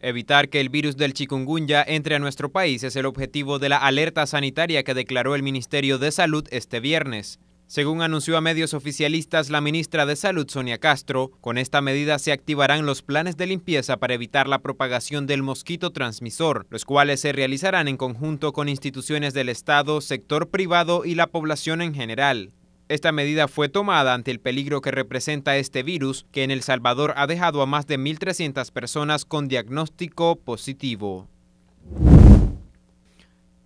Evitar que el virus del chikungunya entre a nuestro país es el objetivo de la alerta sanitaria que declaró el Ministerio de Salud este viernes. Según anunció a medios oficialistas la ministra de Salud, Sonia Castro, con esta medida se activarán los planes de limpieza para evitar la propagación del mosquito transmisor, los cuales se realizarán en conjunto con instituciones del Estado, sector privado y la población en general. Esta medida fue tomada ante el peligro que representa este virus, que en El Salvador ha dejado a más de 1.300 personas con diagnóstico positivo.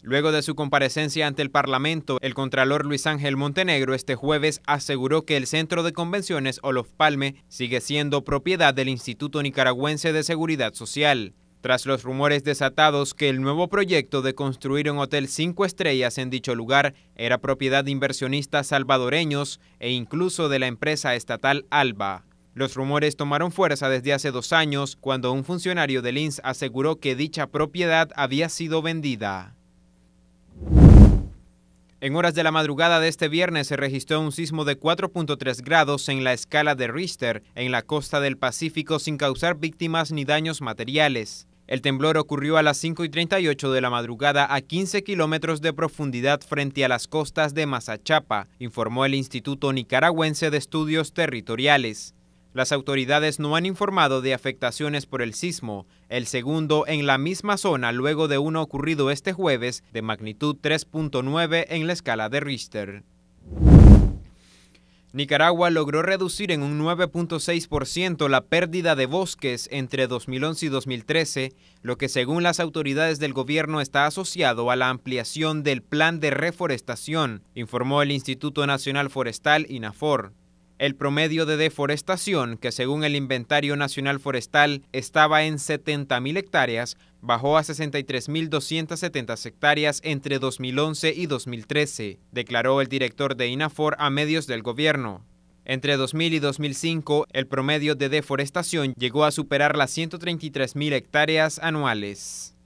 Luego de su comparecencia ante el Parlamento, el Contralor Luis Ángel Montenegro este jueves aseguró que el Centro de Convenciones Olof Palme sigue siendo propiedad del Instituto Nicaragüense de Seguridad Social tras los rumores desatados que el nuevo proyecto de construir un hotel cinco estrellas en dicho lugar era propiedad de inversionistas salvadoreños e incluso de la empresa estatal Alba. Los rumores tomaron fuerza desde hace dos años cuando un funcionario del INS aseguró que dicha propiedad había sido vendida. En horas de la madrugada de este viernes se registró un sismo de 4.3 grados en la escala de Richter en la costa del Pacífico sin causar víctimas ni daños materiales. El temblor ocurrió a las 5 y 38 de la madrugada a 15 kilómetros de profundidad frente a las costas de Mazachapa, informó el Instituto Nicaragüense de Estudios Territoriales. Las autoridades no han informado de afectaciones por el sismo, el segundo en la misma zona luego de uno ocurrido este jueves de magnitud 3.9 en la escala de Richter. Nicaragua logró reducir en un 9.6% la pérdida de bosques entre 2011 y 2013, lo que según las autoridades del gobierno está asociado a la ampliación del plan de reforestación, informó el Instituto Nacional Forestal INAFOR. El promedio de deforestación, que según el Inventario Nacional Forestal estaba en 70.000 hectáreas, bajó a 63.270 hectáreas entre 2011 y 2013, declaró el director de INAFOR a medios del gobierno. Entre 2000 y 2005, el promedio de deforestación llegó a superar las 133.000 hectáreas anuales.